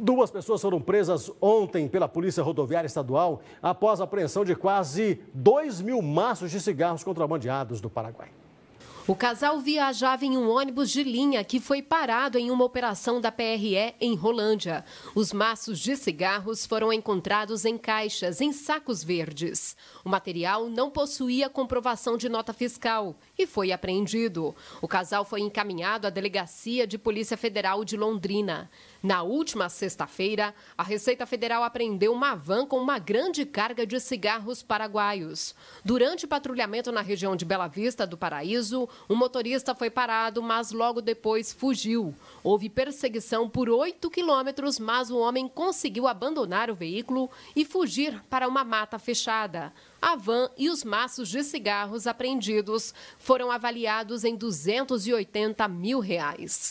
Duas pessoas foram presas ontem pela Polícia Rodoviária Estadual após a apreensão de quase 2 mil maços de cigarros contrabandeados do Paraguai. O casal viajava em um ônibus de linha que foi parado em uma operação da PRE em Rolândia. Os maços de cigarros foram encontrados em caixas, em sacos verdes. O material não possuía comprovação de nota fiscal e foi apreendido. O casal foi encaminhado à Delegacia de Polícia Federal de Londrina. Na última sexta-feira, a Receita Federal apreendeu uma van com uma grande carga de cigarros paraguaios. Durante patrulhamento na região de Bela Vista do Paraíso, o motorista foi parado, mas logo depois fugiu. Houve perseguição por 8 quilômetros, mas o homem conseguiu abandonar o veículo e fugir para uma mata fechada. A van e os maços de cigarros apreendidos foram avaliados em 280 mil reais.